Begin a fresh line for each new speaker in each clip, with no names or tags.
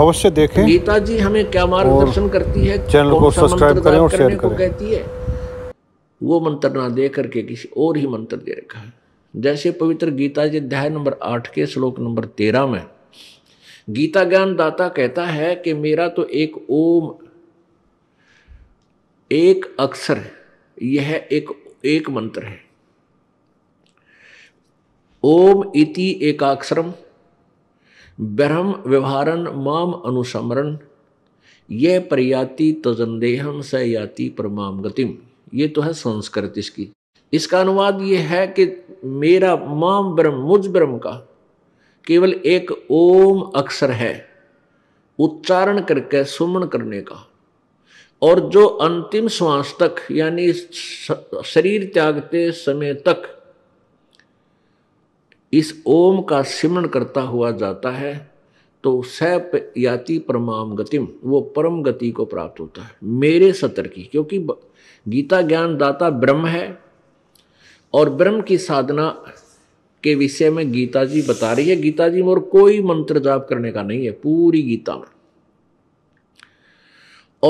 अवश्य देखें गीता जी हमें क्या मार्गदर्शन करती है चैनल को सब्सक्राइब करें और शेयर करें कहती है वो मंत्र ना दे करके किसी और ही मंत्र दे रखा है जैसे पवित्र गीता जी अध्याय नंबर आठ के श्लोक नंबर तेरह में गीता ज्ञान दाता कहता है कि मेरा तो एक ओम एक अक्षर यह एक एक मंत्र है ओम इति एकाक्षरम ब्रह्म व्यवहारन माम अनुसमरण ये प्रयाति तजंदेहम स याति परमाम गतिम ये तो है संस्कृत इसकी इसका अनुवाद ये है कि मेरा माम ब्रह्म मुझ ब्रह्म का केवल एक ओम अक्षर है उच्चारण करके सुमन करने का और जो अंतिम श्वास तक यानी शरीर त्यागते समय तक इस ओम का सिमरण करता हुआ जाता है तो सह याति परमाम गतिम वो परम गति को प्राप्त होता है मेरे सतर की क्योंकि गीता ज्ञान दाता ब्रह्म है और ब्रह्म की साधना के विषय में गीता जी बता रही है गीता जी में और कोई मंत्र जाप करने का नहीं है पूरी गीता में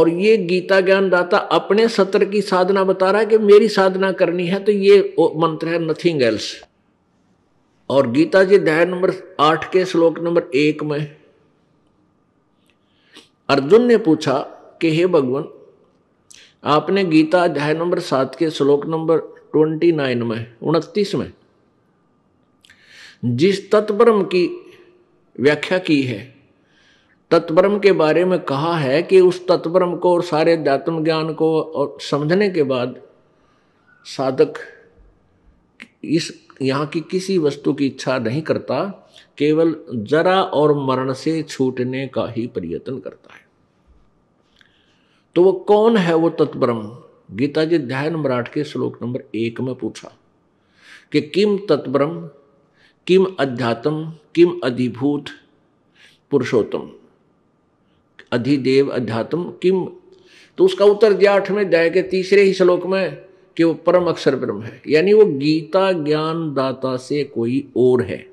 और ये गीता ज्ञान दाता अपने सत्र की साधना बता रहा है कि मेरी साधना करनी है तो ये मंत्र है नथिंग एल्स और गीता जी अध्याय नंबर आठ के श्लोक नंबर एक में अर्जुन ने पूछा कि हे भगवान आपने गीता अध्याय नंबर सात के श्लोक नंबर ट्वेंटी नाइन में उनतीस में जिस तत्परम की व्याख्या की है तत्परम के बारे में कहा है कि उस तत्परम को और सारे अध्यात्म ज्ञान को और समझने के बाद साधक इस यहाँ की किसी वस्तु की इच्छा नहीं करता केवल जरा और मरण से छूटने का ही प्रयत्न करता है तो वो कौन है वो तत्परम गीताजी अध्याय ध्यान मराठ के श्लोक नंबर एक में पूछा कि किम तत्परम किम अध्यात्म किम अधिभूत पुरुषोत्तम अधिदेव अध्यात्म किम तो उसका उत्तर दिया आठवें अध्याय के तीसरे ही श्लोक में कि वो परम अक्षर ब्रह्म है यानी वो गीता ज्ञान दाता से कोई और है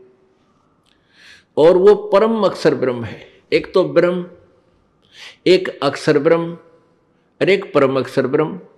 और वो परम अक्षर ब्रह्म है एक तो ब्रह्म एक अक्षर ब्रह्म और एक परम अक्षर ब्रह्म